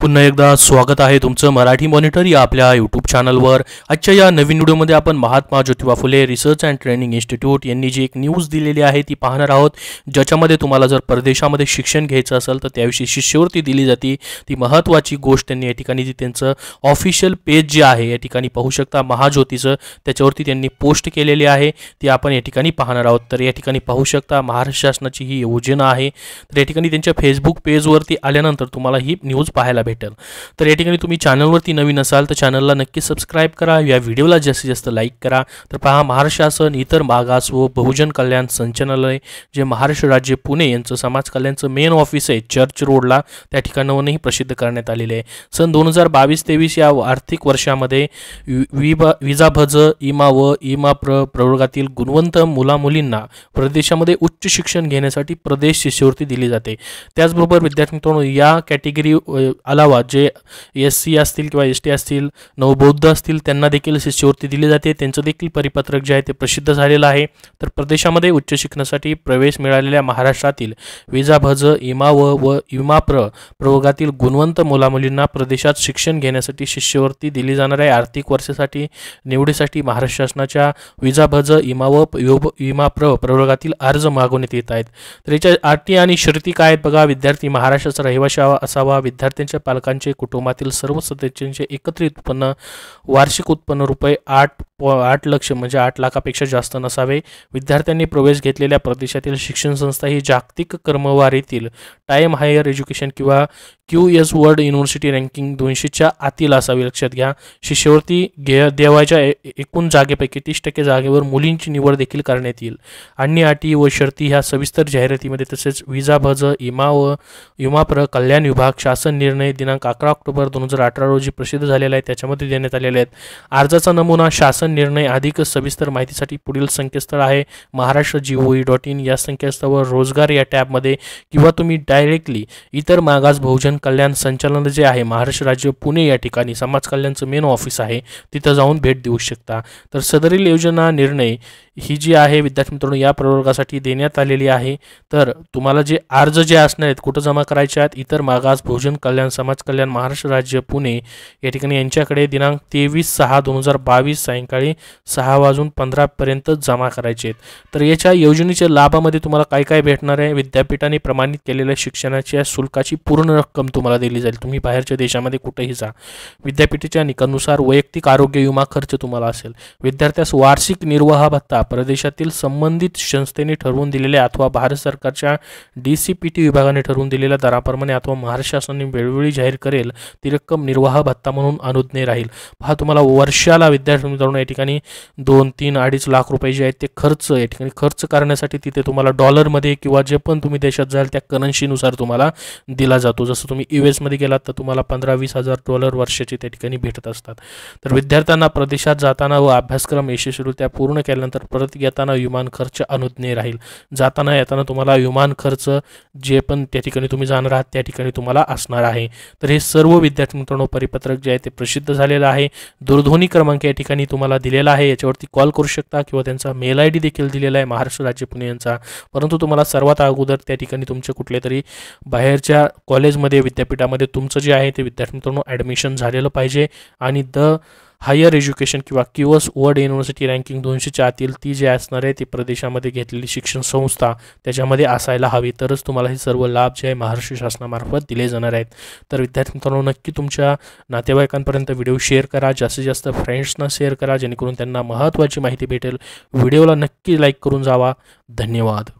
पुन्हा एकदा स्वागत आहे तुमचं मराठी मॉनिटर या आपल्या यूट्यूब चॅनलवर आजच्या या नवीन व्हिडिओमध्ये आपण Mahatma Jyotiba Phule Research and Training Institute यांनी जी एक न्यूज दिलेली आहे ती पाहणार आहोत ज्याच्यामध्ये तुम्हाला जर परदेशामध्ये शिक्षण घ्यायचं असेल तर त्याविषयी शिष्यवृत्ती दिली जाते ती महत्त्वाची गोष्ट त्यांनी या ठिकाणी जी त्यांचं ऑफिशियल पेज जे आहे या ठिकाणी पाहू शकता महाज्योतीचं त्याच्यावरती त्यांनी पोस्ट केलेली आहे ती आपण या ठिकाणी पाहणार आहोत तर या ठिकाणी पाहू शकता महाराष्ट्र शासनाची ही योजना आहे तर या ठिकाणी त्यांच्या फेसबुक पेजवरती आल्यानंतर तुम्हाला ही न्यूज पाहायला भेटेल तर या ठिकाणी तुम्ही चॅनलवरती नवीन असाल तर चॅनलला नक्की सबस्क्राईब करा या व्हिडिओला जास्तीत जास्त लाईक करा तर पहा महाराष्ट्र इतर मागास व बहुजन कल्याण संचालनालय जे महाराष्ट्र राज्य पुणे यांचं समाज कल्याणचं मेन ऑफिस आहे चर्च रोडला त्या ठिकाणावरूनही प्रसिद्ध करण्यात आलेले आहे सन दोन हजार बावीस तेवीस या आर्थिक वर्षामध्ये विभा भज इमा व इमा प्र प्रवर्गातील गुणवंत मुलामुलींना प्रदेशामध्ये उच्च शिक्षण घेण्यासाठी प्रदेश शिष्यवृत्ती दिली जाते त्याचबरोबर विद्यार्थी मित्रांनो या कॅटेगरी अलावा जे एस सी असतील किंवा एस टी असतील नवबौद्ध असतील त्यांना देखील शिष्यवृत्ती दिली जाते त्यांचं देखील परिपत्रक जे आहे ते प्रसिद्ध झालेलं आहे तर प्रदेशामध्ये उच्च शिक्षणासाठी प्रवेश मिळालेल्या महाराष्ट्रातील विजाभज इमा व व इमाप्र प्रवर्गातील गुणवंत मुलामुलींना प्रदेशात शिक्षण घेण्यासाठी शिष्यवृत्ती दिली जाणार आहे आर्थिक वर्षासाठी निवडीसाठी महाराष्ट्र शासनाच्या विजाभज इमा व विमाप्र प्रवर्गातील अर्ज मागवण्यात येत आहेत तर याच्या अटी आणि शर्ती काय आहेत बघा विद्यार्थी महाराष्ट्राचा रहिवाशी असावा विद्यार्थ्यांच्या पालकांचे कुटुंबातील सर्व सदस्यांचे एकत्रित उत्पन्न वार्षिक उत्पन्न रुपये आठ आठ लक्ष म्हणजे आठ लाखापेक्षा जास्त नसावे विद्यार्थ्यांनी प्रवेश घेतलेल्या प्रदेशातील शिक्षण संस्था ही जागतिक क्रमवारीतील टाईम हायर एज्युकेशन किंवा Q S World University Ranking दोनशेच्या आतील असावी लक्षात घ्या शिष्यवृत्ती घे देवाच्या एकूण जागेपैकी तीस टक्के जागेवर मुलींची निवड देखील करण्यात येईल अन्य अटी व शर्ती ह्या सविस्तर जाहिरातीमध्ये तसेच विजा भज इमा व इमाप्र कल्याण विभाग शासन निर्णय दिनांक अकरा ऑक्टोबर दोन हजार अठरा रोजी प्रसिद्ध झालेला आहे त्याच्यामध्ये देण्यात आलेले आहेत अर्जाचा नमुना शासन निर्णय अधिक सविस्तर माहितीसाठी पुढील संकेतस्थळ आहे महाराष्ट्र जीओई डॉट इन या संकेतस्थळावर रोजगार या टॅबमध्ये किंवा तुम्ही डायरेक्टली इतर मागास बहुजन कल्याण संचालन जे आहे महाराष्ट्र राज्य पुणे या ठिकाणी समाज कल्याणचं मेन ऑफिस आहे तिथं जाऊन भेट देऊ शकता तर सदरील योजना निर्णय ही जी आहे विद्यार्थी मित्रांनो या प्रवर्गासाठी देण्यात आलेली आहे तर तुम्हाला जे अर्ज जे असणार आहेत कुठं जमा करायचे आहेत इतर मागास भोजन कल्याण समाज कल्याण महाराष्ट्र राज्य पुणे या ठिकाणी यांच्याकडे दिनांक तेवीस सहा दोन हजार बावीस सायंकाळी सहा वाजून पंधरापर्यंत जमा करायचे आहेत तर याच्या योजनेच्या लाभामध्ये तुम्हाला काय काय भेटणार आहे विद्यापीठाने प्रमाणित केलेल्या शिक्षणाच्या शुल्काची पूर्ण रक्कम तुम्हाला दिली जाईल तुम्ही बाहेरच्या देशामध्ये कुठेही जा विद्यापीठाच्या निकानुसार वैयक्तिक आरोग्य विमा खर्च तुम्हाला असेल विद्यार्थ्यास वार्षिक निर्वाह भत्ता प्रदेशातील संबंधित संस्थेने ठरवून दिलेल्या अथवा भारत सरकारच्या डी सी पी टी विभागाने ठरवून दिलेल्या दराप्रमाणे अथवा महाराष्ट्र शासनाने वेळोवेळी जाहीर करेल ती रक्कम निर्वाह भत्ता म्हणून अनुज्ञे राहील हा तुम्हाला वर्षाला विद्यार्थी मित्रांनो या ठिकाणी दोन तीन अडीच लाख रुपये जे आहेत ते खर्च या ठिकाणी खर्च करण्यासाठी तिथे तुम्हाला डॉलरमध्ये किंवा जे पण तुम्ही देशात जाल त्या करन्सीनुसार तुम्हाला दिला जातो जसं तुम्ही यू एसमध्ये गेलात तर तुम्हाला पंधरा वीस हजार डॉलर वर्षाचे त्या ठिकाणी भेटत असतात तर विद्यार्थ्यांना प्रदेशात जाताना व अभ्यासक्रम यशस्वीरित्या पूर्ण केल्यानंतर परत येताना विमान खर्च अनुज्ञेय राहील जाताना येताना तुम्हाला विमान खर्च जे पण त्या ठिकाणी तुम्ही जाणार आहात त्या ठिकाणी तुम्हाला असणार आहे तर हे सर्व विद्यार्थी मित्रांनो परिपत्रक जे आहे ते प्रसिद्ध झालेलं आहे दूरध्वनी क्रमांक या ठिकाणी तुम्हाला दिलेला आहे याच्यावरती कॉल करू शकता किंवा त्यांचा मेल आय डी देखील दिलेला आहे महाराष्ट्र राज्य पुणे यांचा परंतु तुम्हाला सर्वात अगोदर त्या ठिकाणी तुमचे कुठले तरी बाहेरच्या कॉलेजमध्ये विद्यापीठामध्ये तुमचं जे आहे ते विद्यार्थी मित्रांनो ॲडमिशन झालेलं पाहिजे आणि द हायर एज्युकेशन किंवा क्युअस वर्ल्ड युनिव्हर्सिटी रँकिंग दोनशेच्या आतील ती जी असणार आहे ती प्रदेशामध्ये घेतलेली शिक्षण संस्था त्याच्यामध्ये असायला हवी तरच तुम्हाला हे सर्व लाभ जे आहे महाराष्ट्र शासनामार्फत दिले जाणार आहेत तर विद्यार्थी मित्रांनो नक्की तुमच्या नातेवाईकांपर्यंत व्हिडिओ शेअर करा जास्तीत जास्त फ्रेंड्सना शेअर करा जेणेकरून त्यांना महत्त्वाची माहिती भेटेल व्हिडिओला नक्की लाईक करून जावा धन्यवाद